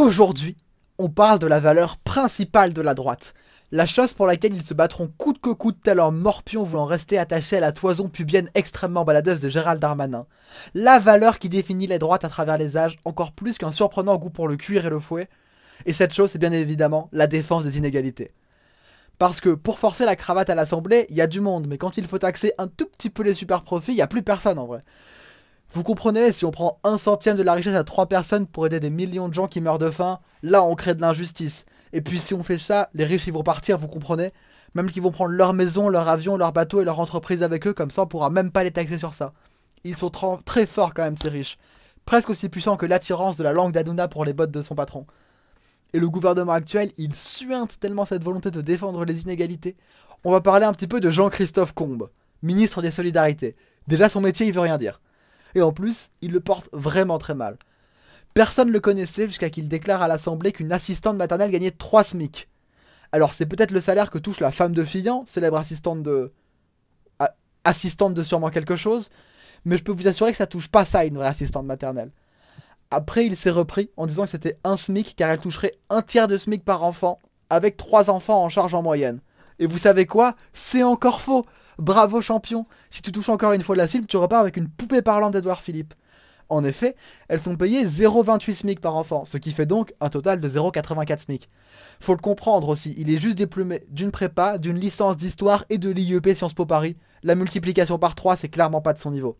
Aujourd'hui, on parle de la valeur principale de la droite, la chose pour laquelle ils se battront coûte que coûte tel un morpion voulant rester attaché à la toison pubienne extrêmement baladeuse de Gérald Darmanin. La valeur qui définit les droites à travers les âges encore plus qu'un surprenant goût pour le cuir et le fouet. Et cette chose, c'est bien évidemment la défense des inégalités. Parce que pour forcer la cravate à l'Assemblée, il y a du monde, mais quand il faut taxer un tout petit peu les super profits, il n'y a plus personne en vrai. Vous comprenez, si on prend un centième de la richesse à trois personnes pour aider des millions de gens qui meurent de faim, là on crée de l'injustice. Et puis si on fait ça, les riches ils vont partir, vous comprenez Même qu'ils vont prendre leur maison, leur avion, leur bateau et leur entreprise avec eux, comme ça on pourra même pas les taxer sur ça. Ils sont très forts quand même ces riches. Presque aussi puissants que l'attirance de la langue d'Aduna pour les bottes de son patron. Et le gouvernement actuel, il suinte tellement cette volonté de défendre les inégalités. On va parler un petit peu de Jean-Christophe Combes, ministre des Solidarités. Déjà son métier il veut rien dire. Et en plus, il le porte vraiment très mal. Personne ne le connaissait jusqu'à qu'il déclare à l'Assemblée qu'une assistante maternelle gagnait 3 SMIC. Alors c'est peut-être le salaire que touche la femme de Fillon, célèbre assistante de... assistante de sûrement quelque chose, mais je peux vous assurer que ça touche pas ça une vraie assistante maternelle. Après il s'est repris en disant que c'était un SMIC car elle toucherait un tiers de SMIC par enfant, avec 3 enfants en charge en moyenne. Et vous savez quoi C'est encore faux Bravo champion Si tu touches encore une fois la cible, tu repars avec une poupée parlante d'Edouard Philippe. En effet, elles sont payées 0,28 SMIC par enfant, ce qui fait donc un total de 0,84 SMIC. Faut le comprendre aussi, il est juste diplômé d'une prépa, d'une licence d'histoire et de l'IEP Sciences Po Paris. La multiplication par 3, c'est clairement pas de son niveau.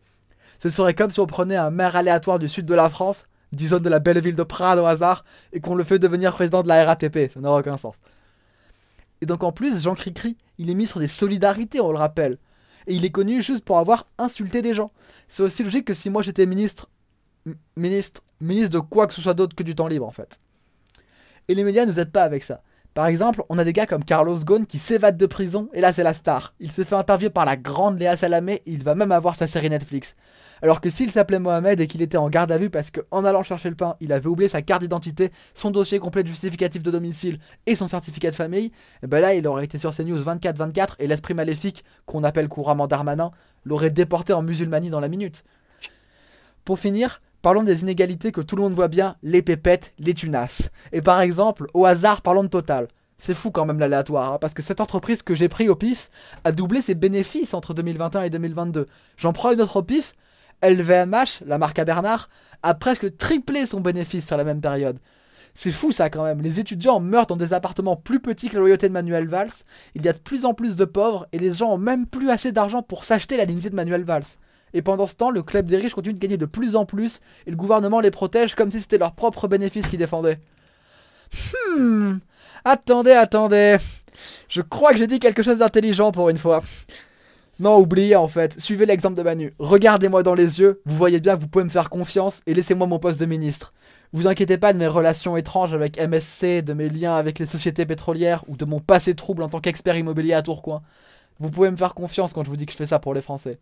Ce serait comme si on prenait un maire aléatoire du sud de la France, disons de la belle ville de Prades au hasard, et qu'on le fait devenir président de la RATP, ça n'aurait aucun sens. Et donc en plus, Jean Cricri, il est ministre des solidarités, on le rappelle. Et il est connu juste pour avoir insulté des gens. C'est aussi logique que si moi j'étais ministre, ministre, ministre de quoi que ce soit d'autre que du temps libre en fait. Et les médias nous aident pas avec ça. Par exemple, on a des gars comme Carlos Ghosn qui s'évade de prison, et là c'est la star. Il s'est fait interviewer par la grande Léa Salamé, et il va même avoir sa série Netflix. Alors que s'il s'appelait Mohamed et qu'il était en garde à vue parce qu'en allant chercher le pain, il avait oublié sa carte d'identité, son dossier complet de justificatif de domicile et son certificat de famille, et eh ben là il aurait été sur CNews 24-24 et l'esprit maléfique, qu'on appelle couramment Darmanin, l'aurait déporté en musulmanie dans la minute. Pour finir, Parlons des inégalités que tout le monde voit bien, les pépettes, les tunas. Et par exemple, au hasard, parlons de Total. C'est fou quand même l'aléatoire, hein, parce que cette entreprise que j'ai pris au pif a doublé ses bénéfices entre 2021 et 2022. J'en prends une autre au pif, LVMH, la marque à Bernard, a presque triplé son bénéfice sur la même période. C'est fou ça quand même, les étudiants meurent dans des appartements plus petits que la loyauté de Manuel Valls, il y a de plus en plus de pauvres et les gens ont même plus assez d'argent pour s'acheter la dignité de Manuel Valls. Et pendant ce temps, le club des riches continue de gagner de plus en plus et le gouvernement les protège comme si c'était leurs propres bénéfices qu'ils défendaient. Hmm Attendez, attendez. Je crois que j'ai dit quelque chose d'intelligent pour une fois. Non, oubliez en fait. Suivez l'exemple de Manu. Regardez-moi dans les yeux. Vous voyez bien que vous pouvez me faire confiance et laissez-moi mon poste de ministre. Vous inquiétez pas de mes relations étranges avec MSC, de mes liens avec les sociétés pétrolières ou de mon passé trouble en tant qu'expert immobilier à Tourcoing. Vous pouvez me faire confiance quand je vous dis que je fais ça pour les Français.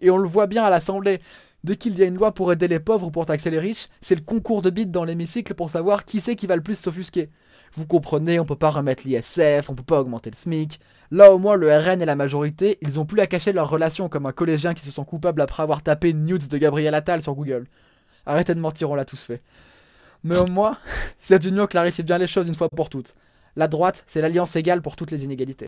Et on le voit bien à l'Assemblée. Dès qu'il y a une loi pour aider les pauvres ou pour taxer les riches, c'est le concours de bits dans l'hémicycle pour savoir qui c'est qui va le plus s'offusquer. Vous comprenez, on peut pas remettre l'ISF, on peut pas augmenter le SMIC. Là au moins le RN et la majorité, ils ont plus à cacher leur relation comme un collégien qui se sent coupable après avoir tapé nudes de Gabriel Attal sur Google. Arrêtez de mentir, on l'a tous fait. Mais au moins, cette union clarifie bien les choses une fois pour toutes. La droite, c'est l'alliance égale pour toutes les inégalités.